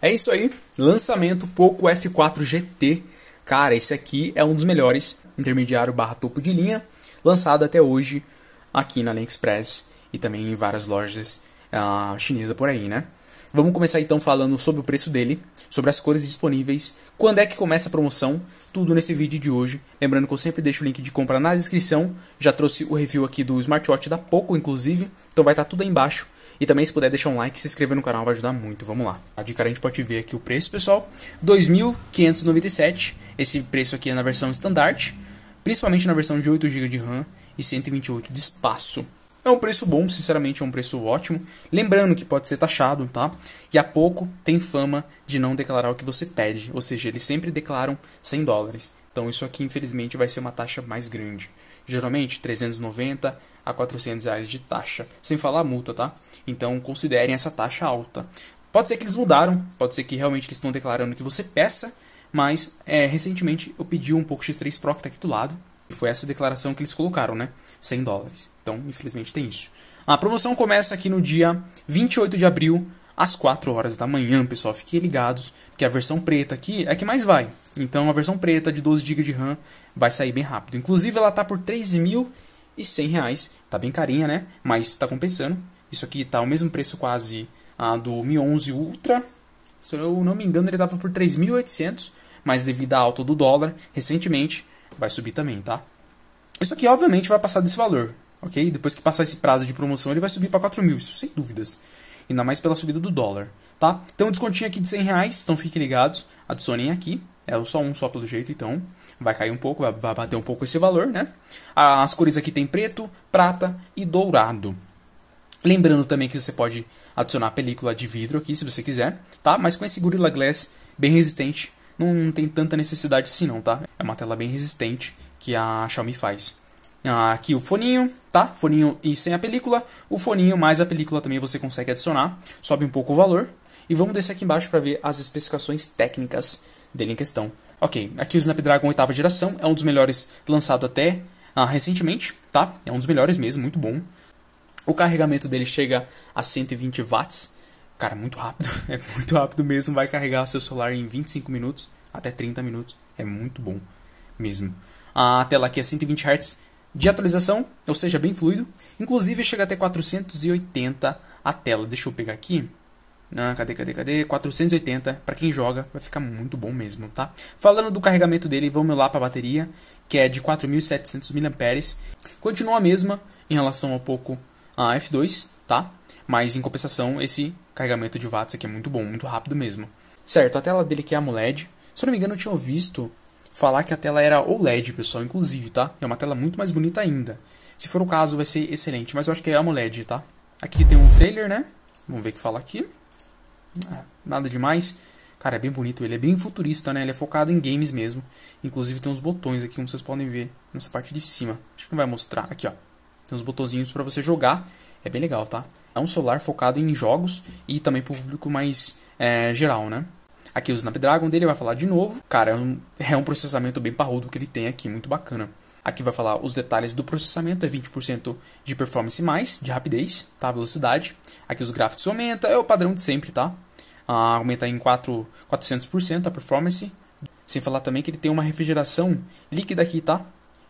É isso aí, lançamento Poco F4 GT. Cara, esse aqui é um dos melhores intermediário barra topo de linha, lançado até hoje aqui na AliExpress e também em várias lojas uh, ah, chinesa por aí, né? Vamos começar então falando sobre o preço dele, sobre as cores disponíveis, quando é que começa a promoção, tudo nesse vídeo de hoje. Lembrando que eu sempre deixo o link de compra na descrição, já trouxe o review aqui do smartwatch da Poco, inclusive, então vai estar tá tudo aí embaixo. E também se puder deixar um like e se inscrever no canal vai ajudar muito, vamos lá. De cara a gente pode ver aqui o preço, pessoal, 2.597, esse preço aqui é na versão standard, principalmente na versão de 8GB de RAM e 128 de espaço. É um preço bom, sinceramente, é um preço ótimo. Lembrando que pode ser taxado, tá? E a pouco tem fama de não declarar o que você pede, ou seja, eles sempre declaram 100 dólares. Então isso aqui, infelizmente, vai ser uma taxa mais grande. Geralmente, 390 a 400 reais de taxa, sem falar a multa, tá? Então considerem essa taxa alta. Pode ser que eles mudaram, pode ser que realmente eles estão declarando o que você peça, mas é, recentemente eu pedi um pouco X3 Pro que tá aqui do lado, e foi essa declaração que eles colocaram, né? 100 dólares. Então, infelizmente, tem isso. A promoção começa aqui no dia 28 de abril, às 4 horas da manhã, pessoal. Fiquem ligados, que a versão preta aqui é que mais vai. Então, a versão preta de 12 GB de RAM vai sair bem rápido. Inclusive, ela tá por 3.100 reais. Tá bem carinha, né? Mas está compensando. Isso aqui tá o mesmo preço quase do Mi 11 Ultra. Se eu não me engano, ele tava por 3.800, mas devido à alta do dólar recentemente, vai subir também, tá? Isso aqui, obviamente, vai passar desse valor, ok? Depois que passar esse prazo de promoção, ele vai subir para 4 mil, isso sem dúvidas. Ainda mais pela subida do dólar, tá? Então, descontinho aqui de 100 reais, então fiquem ligados, adicionem aqui. É só um só pelo jeito, então vai cair um pouco, vai bater um pouco esse valor, né? As cores aqui tem preto, prata e dourado. Lembrando também que você pode adicionar película de vidro aqui, se você quiser, tá? Mas com esse Gorilla Glass bem resistente, não tem tanta necessidade assim não, tá? É uma tela bem resistente que a Xiaomi faz. Ah, aqui o foninho, tá? Foninho e sem a película. O foninho mais a película também você consegue adicionar. Sobe um pouco o valor. E vamos descer aqui embaixo para ver as especificações técnicas dele em questão. Ok, aqui o Snapdragon oitava geração. É um dos melhores lançado até ah, recentemente, tá? É um dos melhores mesmo, muito bom. O carregamento dele chega a 120 watts. Cara, muito rápido. É muito rápido mesmo. Vai carregar seu celular em 25 minutos até 30 minutos. É muito bom mesmo. A tela aqui é 120 Hz de atualização, ou seja, bem fluido. Inclusive chega até 480 a tela. Deixa eu pegar aqui. Ah, cadê, cadê, cadê? 480. Para quem joga, vai ficar muito bom mesmo, tá? Falando do carregamento dele, vamos lá para a bateria, que é de 4.700 mAh. Continua a mesma em relação ao pouco a F2, tá? Mas em compensação, esse carregamento de watts aqui é muito bom, muito rápido mesmo. Certo, a tela dele aqui é AMOLED. Se eu não me engano, eu tinha visto falar que a tela era OLED, pessoal, inclusive, tá? É uma tela muito mais bonita ainda. Se for o caso, vai ser excelente, mas eu acho que é AMOLED, tá? Aqui tem um trailer, né? Vamos ver o que fala aqui. Ah, nada demais. Cara, é bem bonito, ele é bem futurista, né? Ele é focado em games mesmo. Inclusive tem uns botões aqui, como vocês podem ver, nessa parte de cima. Acho que não vai mostrar. Aqui, ó. Tem uns botãozinhos para você jogar. É bem legal, tá? É um celular focado em jogos e também pro público mais é, geral, né? Aqui o Snapdragon dele vai falar de novo. Cara, é um, é um processamento bem parrudo que ele tem aqui, muito bacana. Aqui vai falar os detalhes do processamento, é 20% de performance mais, de rapidez, tá? Velocidade. Aqui os gráficos aumenta, é o padrão de sempre, tá? Ah, aumenta em 4, 400% a performance. Sem falar também que ele tem uma refrigeração líquida aqui, tá?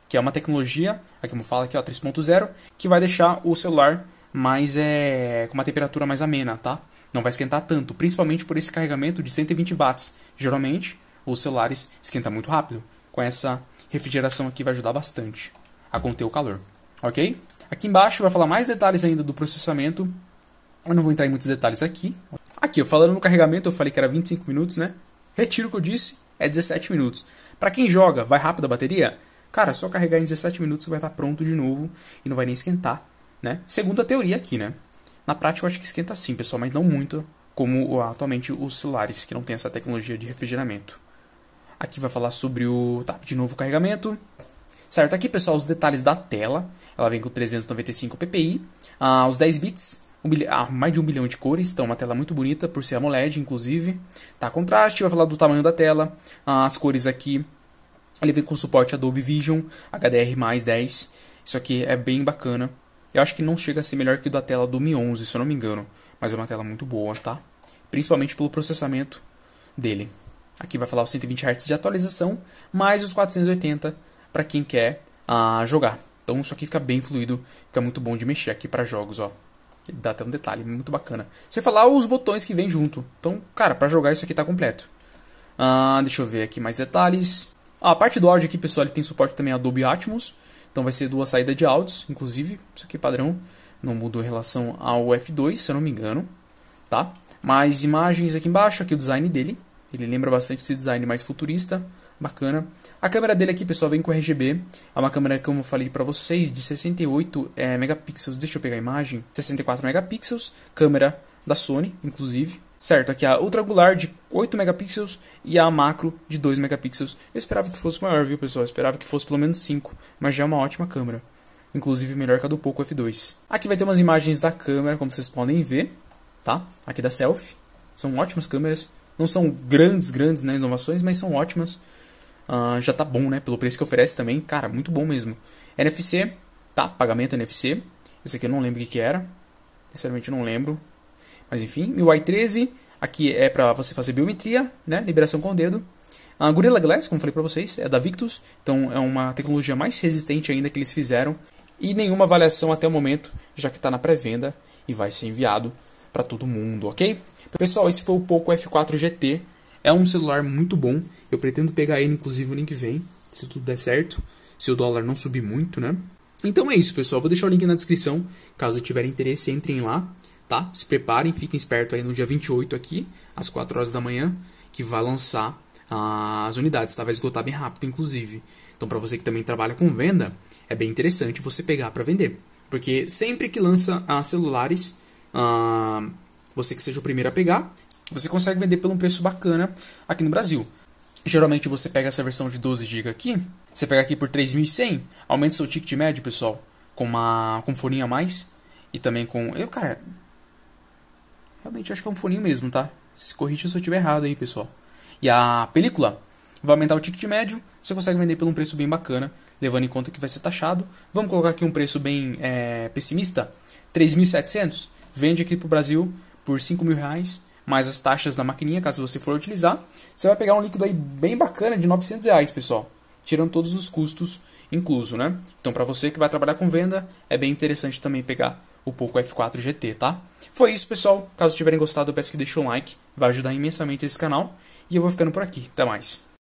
Que é uma tecnologia, aqui como fala aqui, ó, 3.0, que vai deixar o celular mais é, com uma temperatura mais amena, tá? não vai esquentar tanto, principalmente por esse carregamento de 120 watts. Geralmente, os celulares esquentam muito rápido. Com essa refrigeração aqui vai ajudar bastante a conter o calor, ok? Aqui embaixo vai falar mais detalhes ainda do processamento. Eu não vou entrar em muitos detalhes aqui. Aqui, eu falando no carregamento, eu falei que era 25 minutos, né? Retiro o que eu disse, é 17 minutos. Para quem joga, vai rápido a bateria? Cara, só carregar em 17 minutos vai estar pronto de novo e não vai nem esquentar, né? Segundo a teoria aqui, né? Na prática, eu acho que esquenta sim, pessoal, mas não muito, como atualmente os celulares, que não tem essa tecnologia de refrigeramento. Aqui vai falar sobre o. Tá, de novo o carregamento. Certo, aqui, pessoal, os detalhes da tela. Ela vem com 395 ppi, ah, os 10 bits, um ah, mais de um bilhão de cores, então uma tela muito bonita, por ser AMOLED, inclusive. Tá, contraste, vai falar do tamanho da tela, ah, as cores aqui. Ele vem com suporte Adobe Vision, HDR mais 10. Isso aqui é bem bacana. Eu acho que não chega a ser melhor que o da tela do Mi 11, se eu não me engano. Mas é uma tela muito boa, tá? Principalmente pelo processamento dele. Aqui vai falar os 120 Hz de atualização, mais os 480 para quem quer ah, jogar. Então isso aqui fica bem fluido, fica muito bom de mexer aqui para jogos, ó. Dá até um detalhe muito bacana. Você falar os botões que vem junto. Então, cara, para jogar isso aqui tá completo. Ah, deixa eu ver aqui mais detalhes. Ah, a parte do áudio aqui, pessoal, ele tem suporte também a Adobe Atmos. Então vai ser duas saídas de áudios, inclusive, isso aqui é padrão, não mudou em relação ao F2, se eu não me engano, tá? Mais imagens aqui embaixo, aqui o design dele, ele lembra bastante esse design mais futurista, bacana. A câmera dele aqui, pessoal, vem com RGB. É uma câmera, como eu falei para vocês, de 68 é, megapixels. Deixa eu pegar a imagem. 64 megapixels. Câmera da Sony, inclusive. Certo, aqui é a ultra angular de 8 megapixels e a macro de 2 megapixels. Eu esperava que fosse maior, viu pessoal? Eu esperava que fosse pelo menos 5, mas já é uma ótima câmera. Inclusive melhor que a do Poco F2. Aqui vai ter umas imagens da câmera, como vocês podem ver, tá? Aqui da selfie. São ótimas câmeras. Não são grandes, grandes né, inovações, mas são ótimas. Uh, já tá bom, né? Pelo preço que oferece também. Cara, muito bom mesmo. NFC, tá? Pagamento NFC. Esse aqui eu não lembro o que, que era. Sinceramente, eu não lembro. Mas enfim, MIUI 13, aqui é para você fazer biometria, né? liberação com o dedo. A Gorilla Glass, como falei para vocês, é da Victus, então é uma tecnologia mais resistente ainda que eles fizeram. E nenhuma avaliação até o momento, já que está na pré-venda e vai ser enviado para todo mundo, ok? Pessoal, esse foi o Poco F4 GT. É um celular muito bom. Eu pretendo pegar ele, inclusive, no link que vem, se tudo der certo. Se o dólar não subir muito, né? Então é isso, pessoal. Vou deixar o link na descrição. Caso tiver interesse, entrem lá tá? Se preparem, fiquem esperto aí no dia 28 aqui, às 4 horas da manhã, que vai lançar as unidades, tá? Vai esgotar bem rápido, inclusive. Então, para você que também trabalha com venda, é bem interessante você pegar para vender. Porque sempre que lança ah, celulares, ah, você que seja o primeiro a pegar, você consegue vender por um preço bacana aqui no Brasil. Geralmente você pega essa versão de 12 GB aqui, você pega aqui por 3.100, aumenta seu ticket médio, pessoal, com uma com folhinha a mais e também com, eu, cara, Realmente, acho que é um furinho mesmo, tá? Se corrija se eu estiver errado aí, pessoal. E a película vai aumentar o ticket médio, você consegue vender por um preço bem bacana, levando em conta que vai ser taxado. Vamos colocar aqui um preço bem é, pessimista, 3.700. Vende aqui para o Brasil por 5 mil reais, mais as taxas da maquininha, caso você for utilizar. Você vai pegar um líquido aí bem bacana de 900 reais, pessoal. Tirando todos os custos incluso, né? Então, para você que vai trabalhar com venda, é bem interessante também pegar o Poco F4 GT, tá? Foi isso, pessoal. Caso tiverem gostado, eu peço que deixem um like. Vai ajudar imensamente esse canal. E eu vou ficando por aqui. Até mais.